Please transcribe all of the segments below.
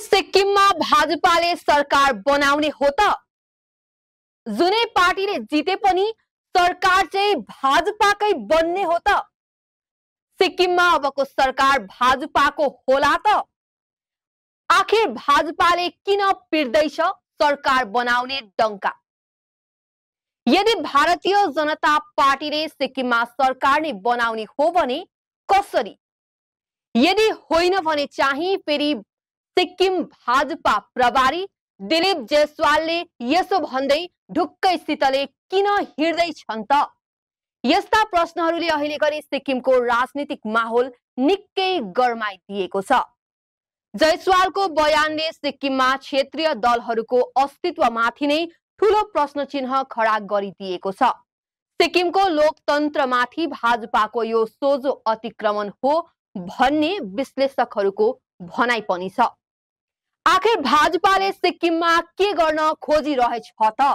सिक्किममा भाजपाले सरकार बनाउने हो त जुनै पार्टीले जिते पनि सरकार चाहिँ भाजपाकै बन्ने हो त सिक्किममा अबको सरकार भाजपाको होला त आखिर भाजपाले किन पिर्दैछ सरकार बनाउने डङ्का यदि भारतीय जनता पार्टीले सिक्किममा सरकार नै बनाउने हो भने कसरी यदि होइन भने चाहिँ फेरि सिक्किम भाजपा प्रभारी दिलीप जयसवाल ने इसो भुक्क स्थित किन हिँड्दै छन् त यस्ता प्रश्नहरूले अहिले गरी सिक्किमको राजनीतिक माहौल निकै गर्माइदिएको छ जयसवालको बयानले सिक्किममा क्षेत्रीय दलहरूको अस्तित्वमाथि नै ठूलो प्रश्न चिन्ह खडा कर सिक्किम को लोकतंत्र सिक्किमको भाजपा को यह सोझो अतिक्रमण हो भन्ने विश्लेषक भनाई पनि आखिर भाजपाले सिक्किममा के गर्न खोजिरहेछ त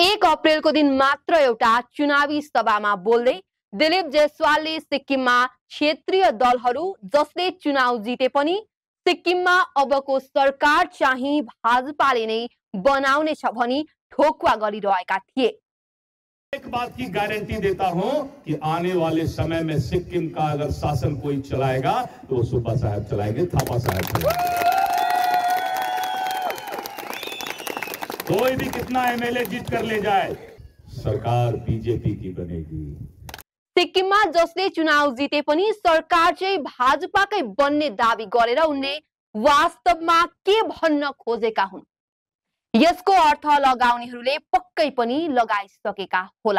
एक अप्रेलको दिन मात्र एउटा चुनावी सभामा बोल्दै दिलीप जयसवालले सिक्किममा क्षेत्रीय दलहरू जसले चुनाव जिते पनि सिक्किममा अबको सरकार चाह भाजपा नै बनाउनेछ भनी ठोकुवा गरिरहेका एक बात की गारंटी देता हूं कि आने वाले समय में सिक्किम का अगर शासन कोई चलाएगा तो सुब्बा साहब चलाएंगे थापा साहब चलाएंगे कोई भी कितना एमएलए जीत कर ले जाए सरकार बीजेपी की बनेगी सिक्किम में जिससे चुनाव जिते सरकार चाहिँ भाजपाकै बन्ने दावी गरेर वास्तव में के भन्न खोजे हुन् इसको अर्थ लगने पक्की लगाई सकता हो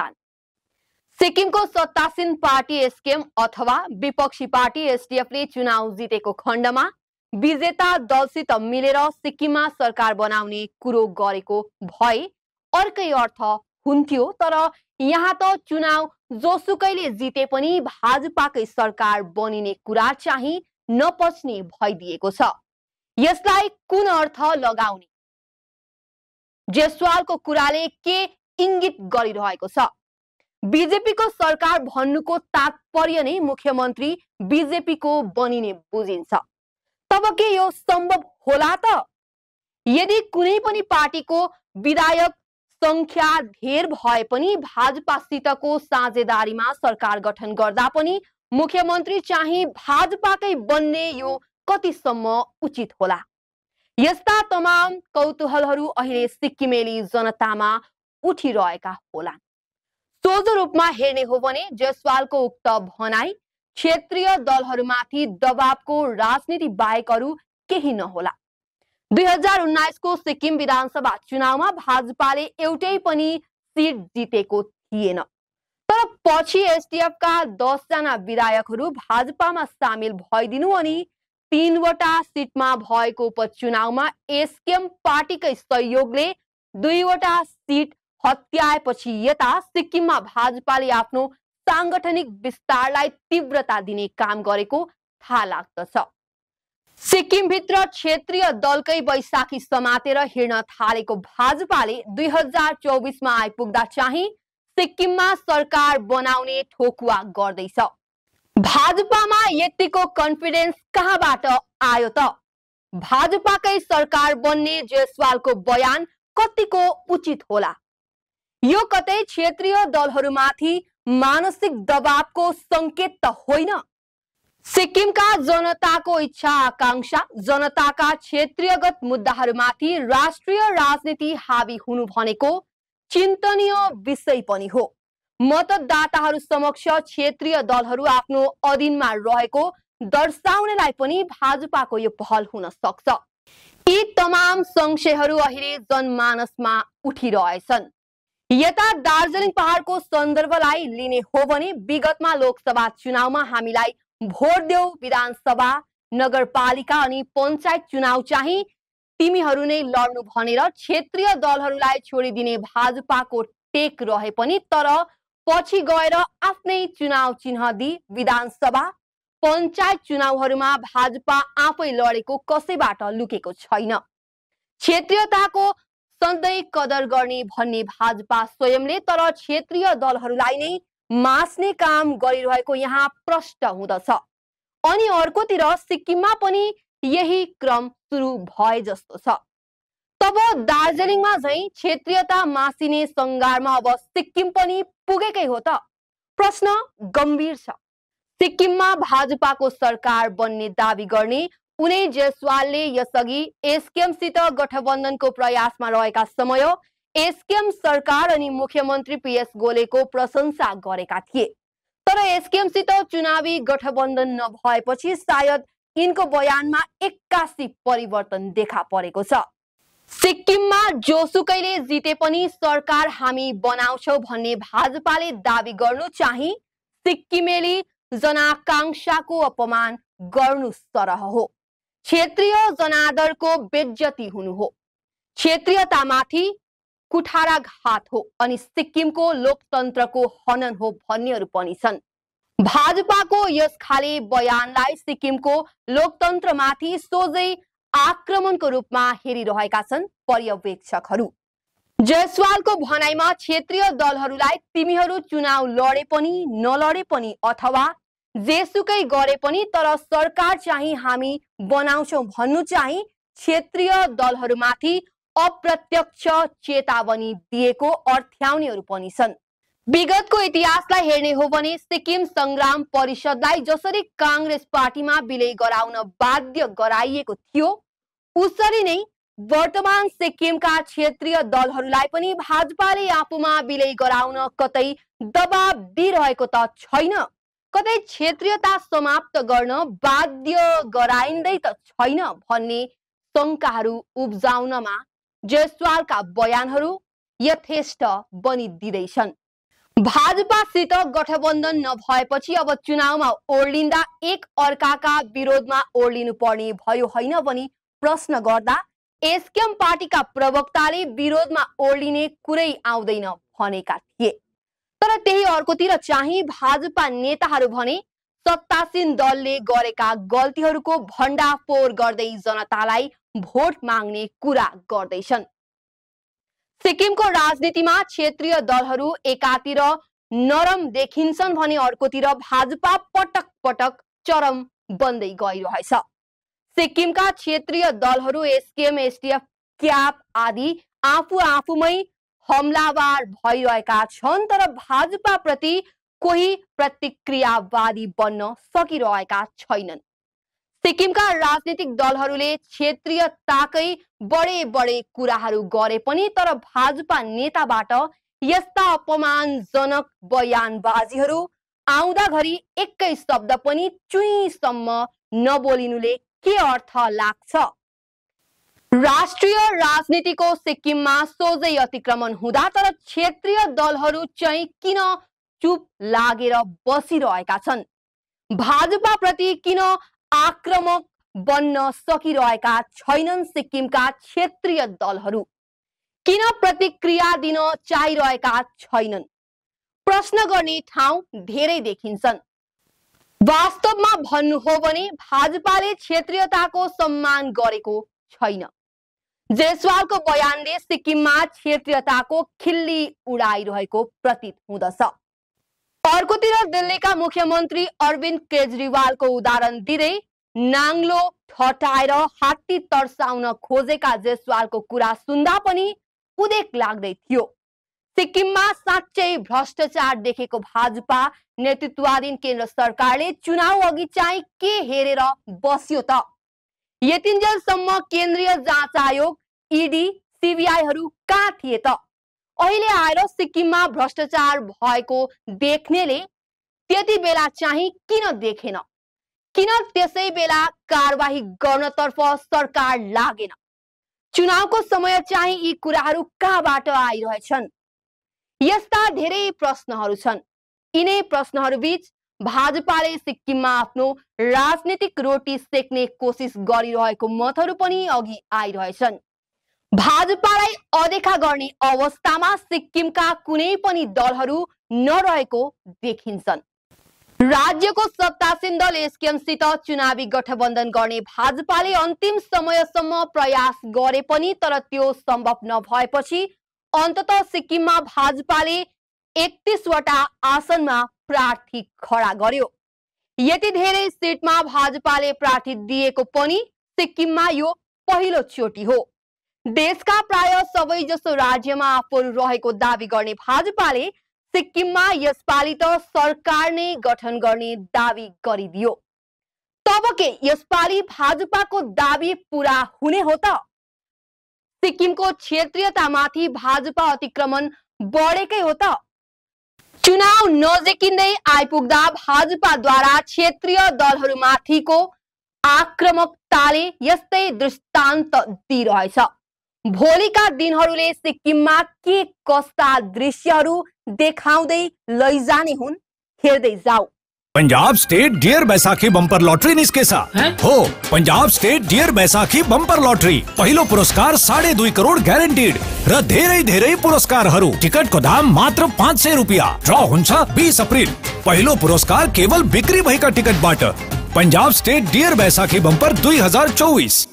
सिक्किम को सत्तासीन पार्टी एसकेएम अथवा विपक्षी पार्टी एसडीएफ ने चुनाव खंड में विजेता दलसित मिलेर सिक्किममा सरकार बनाउने कुरो गरेको भए अर्कै अर्थ हुन्थ्यो तर यहाँ त चुनाव जोसुकैले जिते पनि भाजपाकै सरकार बनिने कुरा चाहिँ नपच्ने भइदिएको छ यसलाई कुन अर्थ लगाउने जेसवालको कुराले के इङ्गित गरिरहेको छ बिजेपीको सरकार भन्नुको तात्पर्य नै मुख्यमन्त्री बिजेपीको बनिने बुझिन्छ तब के यो सम्भव होला त यदि कुनै पनि पार्टीको विधायक संख्या धेर भए पनि भाजपासितको साझेदारीमा सरकार गठन गर्दा पनि मुख्यमन्त्री चाहिँ भाजपाकै बन्ने यो कतिसम्म उचित होला यस्ता तमाम कौतूहलहरू अहिले सिक्किमेली जनतामा उठिरहेका होला सोझो रूपमा हेर्ने हो भने जयसवालको उक्त भनाई क्षेत्रीय दलहरूमाथि दबावको राजनीति बाहेक अरू केही नहोला दुई हजार उन्नाइसको सिक्किम विधानसभा चुनावमा भाजपाले एउटै पनि सिट जितेको थिएन तर पछि एसटिएफका दसजना विधायकहरू भाजपामा सामेल भइदिनु अनि तिनवटा सिटमा भएको उपचुनावमा एसकेएम पार्टीकै सहयोगले दुईवटा सिट हत्याएपछि यता सिक्किममा भाजपाले आफ्नो साङ्गठनिक विस्तारलाई तीव्रता दिने काम गरेको थाहा लाग्दछ सिक्किमभित्र क्षेत्रीय दलकै वैशाखी समातेर हिँड्न थालेको भाजपाले दुई हजार चौबिसमा आइपुग्दा चाहिँ सिक्किममा सरकार बनाउने ठोकुवा गर्दैछ भाजपामा यतिको कन्फिडेन्स कहाँबाट आयो त भाजपाकै सरकार बन्ने जयसवालको बयान कतिको उचित होला यो कतै क्षेत्रीय दलहरूमाथि मानसिक दबावको संकेत त होइन सिक्किमका जनताको इच्छा आकांक्षा जनताका क्षेत्रीयगत मुद्दाहरूमाथि राष्ट्रिय राजनीति हावी हुनु भनेको चिन्तनीय विषय पनि हो मतदाताहरू समक्ष क्षेत्रीय दलहरू आफ्नो अधीनमा रहेको दर्शाउनेलाई पनि भाजपाको यो पहल हुन सक्छ यी तमाम संशयहरू अहिले जनमानसमा उठिरहेछन् यता दार्जिलिङ पहाडको सन्दर्भलाई लिने हो भने विगतमा लोकसभा चुनावमा हामीलाई भोट देऊ विधानसभा नगरपालिका अनि पञ्चायत चुनाव चाहिँ तिमीहरू नै लड्नु भनेर क्षेत्रीय दलहरूलाई छोडिदिने भाजपाको टेक रहे पनि तर पछि गएर आफ्नै चुनाव चिन्ह दिई विधानसभा पञ्चायत चुनावहरूमा भाजपा आफै लडेको कसैबाट लुकेको छैन क्षेत्रीयताको सधैँ कदर गर्ने भन्ने भाजपा स्वयंले तर क्षेत्रीय दलहरूलाई नै मास्ने काम गरिरहेको यहाँ प्रष्ट हुँदछ अनि अर्कोतिर सिक्किममा पनि यही क्रम सुरु भए जस्तो छ तब दार्जिलिङमा झैँ क्षेत्रीयता मासिने सङ्घारमा अब सिक्किम पनि पुगेकै हो त प्रश्न गम्भीर छ सिक्किममा भाजपाको सरकार बन्ने दावी गर्ने उनै जयसवालले यसअघि एसकेएमसित गठबन्धनको प्रयासमा रहेका समय एसकेएम सरकार अनि मुख्यमन्त्री पीएस गोलेको प्रशंसा गरेका थिए तर एसकेएमसित चुनावी गठबन्धन नभएपछि सायद यिनको बयानमा एक्कासी परिवर्तन देखा परेको छ सिक्किममा जोसुकैले जिते पनि सरकार हामी बनाउँछौ भन्ने भाजपाले दावी गर्नु चाहिँ सिक्किमेली जनाकांक्षाको अपमान गर्नु सरह हो क्षेत्रीय जनादरको बेज्जती हुनु हो क्षेत्रीयतामाथि कुठाराघात हो अनि सिक्किमको लोकतन्त्रको हनन हो भन्नेहरू पनि छन् भाजपाको यस खाले बयानलाई सिक्किमको लोकतन्त्रमाथि सोझै आक्रमणको रूपमा हेरिरहेका छन् पर्यवेक्षकहरू जयसवालको भनाइमा क्षेत्रीय दलहरूलाई तिमीहरू चुनाव लडे पनि नलडे पनि अथवा जेसुकै गरे पनि तर सरकार चाहिँ हामी बनाउँछौँ भन्नु चाहिँ क्षेत्रीय दलहरूमाथि अप्रत्यक्ष चेतावनी दिएको अर्थ्याउनेहरू पनि छन् विगतको इतिहासलाई हेर्ने हो भने सिक्किम सङ्ग्राम परिषदलाई जसरी काङ्ग्रेस पार्टीमा विलय गराउन बाध्य गराइएको थियो उसरी नै वर्तमान सिक्किमका क्षेत्रीय दलहरूलाई पनि भाजपाले आफूमा विलय गराउन कतै दबाब दिइरहेको त छैन कतै क्षेत्रीयता समाप्त गर्न बाध्य गराइँदै त छैन भन्ने शङ्काहरू उब्जाउनमा जयसवालका बयानहरू यथेष्ट बनिदिँदैछन् भाजपासित गठबन्धन नभएपछि अब चुनावमा ओर्लिँदा एक अर्काका विरोधमा ओर्लिनु पर्ने भयो होइन भनी प्रश्न गर्दा एसकेएम पार्टीका प्रवक्ताले विरोधमा ओर्लिने कुरै आउँदैन भनेका थिए तर त्यही अर्कोतिर चाहिँ भाजपा नेताहरू भने सत्तासीन दलले गरेका गल्तीहरूको भण्डाफोर गर्दै जनतालाई भोट माग्ने कुरा गर्दैछन् सिक्किमको राजनीतिमा क्षेत्रीय दलहरू एकातिर नरम देखिन्छन् भने अर्कोतिर भाजपा पटक पटक चरम बन्दै गइरहेछ सिक्किमका क्षेत्रीय दलहरू एसकेएम एसटिएफ क्याप आदि आफू आफूमै हमलावार भइरहेका छन् तर भाजपा प्रति कोही प्रतिक्रियावादी बन्न सकिरहेका छैनन् सिक्किमका राजनीतिक दलहरूले क्षेत्रीयताकै बडे बडे कुराहरू गरे पनि तर भाजपा नेताबाट यस्ता अपमानजनक बयानबाजीहरू आउँदाघरि एकै शब्द पनि चुइसम्म नबोलिनुले के अर्थ लाग्छ राष्ट्रिय राजनीतिको सिक्किममा सोझै अतिक्रमण हुँदा तर क्षेत्रीय दलहरू चाहिँ किन चुप लागेर बसिरहेका छन् भाजपा प्रति किन आक्रमक बन्न सकिरहेका छैनन् सिक्किमका क्षेत्रीय दलहरू किन प्रतिक्रिया दिन चाहिरहेका छैनन् प्रश्न गर्ने ठाउँ धेरै देखिन्छन् वास्तवमा भन्नु हो भने भाजपाले क्षेत्रीयताको सम्मान गरेको छैन जयसवालको बयानले सिक्किममा क्षेत्रीयताको खिल्ली उडाइरहेको प्रतीत हुँदछ अर्कोतिर दिल्लीका मुख्यमन्त्री अरविन्द केजरीवालको उदाहरण दिँदै नाङ्लो ठटाएर हात्ती तर्साउन खोजेका जयसवालको कुरा सुन्दा पनि उदेक लाग्दै थियो सिक्किममा साँच्चै भ्रष्टाचार देखेको भाजपा नेतृत्वाधीन केन्द्र सरकारले चुनाव अघि चाहिँ के हेरेर बस्यो त यतिन्जेलसम्म केन्द्रीय जाँच आयोग इडी सिबिआईहरू कहाँ थिए त अहिले आएर सिक्किममा भ्रष्टाचार भएको देख्नेले त्यति बेला चाहिँ किन देखेन किन त्यसै बेला कारवाही गर्नतर्फ सरकार लागेन चुनावको समय चाहिँ यी कुराहरू कहाँबाट आइरहेछन् यस्ता धेरै प्रश्नहरू छन् यिनै प्रश्नहरू बीच भाजपाले सिक्किममा आफ्नो राजनीतिक रोटी सेक्ने कोसिस गरिरहेको मतहरू पनि अघि आइरहेछन् भाजपालाई अदेखा गर्ने अवस्थामा सिक्किमका कुनै पनि दलहरू नरहेको देखिन्छन् राज्यको सत्तासीन दल एसकेएमसित चुनावी गठबन्धन गर्ने भाजपाले अन्तिम समयसम्म प्रयास गरे पनि तर त्यो सम्भव नभएपछि अन्तत सिक्किममा भाजपाले एकतिसवटा आसनमा प्रार्थी खडा गर्यो यति धेरै सिटमा भाजपाले प्रार्थी दिएको पनि सिक्किममा यो पहिलो चोटि हो देशका प्राय सबै सबैजसो राज्यमा आफूहरू रहेको दावी गर्ने भाजपाले सिक्किममा यसपालि त सरकार नै गठन गर्ने दावी गरिदियो तब के यसपालि भाजपाको दावी पुरा हुने हो त सिक्किमको क्षेत्रीयतामाथि भाजपा अतिक्रमण बढेकै हो त चुनाव नजिकिँदै आइपुग्दा भाजपाद्वारा क्षेत्रीय दलहरूमाथिको आक्रमकताले यस्तै दृष्टान्त दिइरहेछ भोलिका दिनहरूले सिक्किममा के कस्ता दृश्यहरू देखाउँदै लैजाने हुन् हेर्दै जाऊ Punjab state dear Baisakhi bumper lottery साथ हो Punjab state dear Baisakhi bumper lottery पहलो पुरस्कार साढ़े दुई करोड़ गारंटीड र धेरे पुरस्कार हरू टिकट को दाम मात्र पाँच सौ रुपया ड्रॉ हुन्छ बीस अप्रैल पहलो पुरस्कार केवल बिक्री का टिकट बाट Punjab state dear Baisakhi bumper दुई हजार चौबीस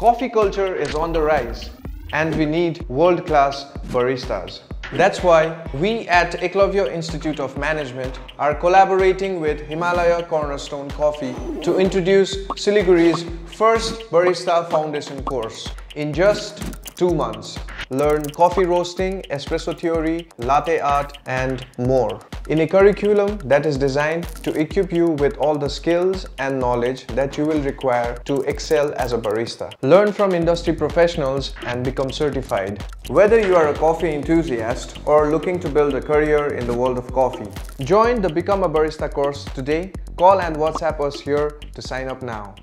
Coffee culture is on the rise and we need world-class baristas. That's why we at Eklovio Institute of Management are collaborating with Himalaya Cornerstone Coffee to introduce Siliguri's first Barista Foundation course in just two months learn coffee roasting, espresso theory, latte art, and more. In a curriculum that is designed to equip you with all the skills and knowledge that you will require to excel as a barista. Learn from industry professionals and become certified. Whether you are a coffee enthusiast or looking to build a career in the world of coffee, join the Become a Barista course today. Call and WhatsApp us here to sign up now.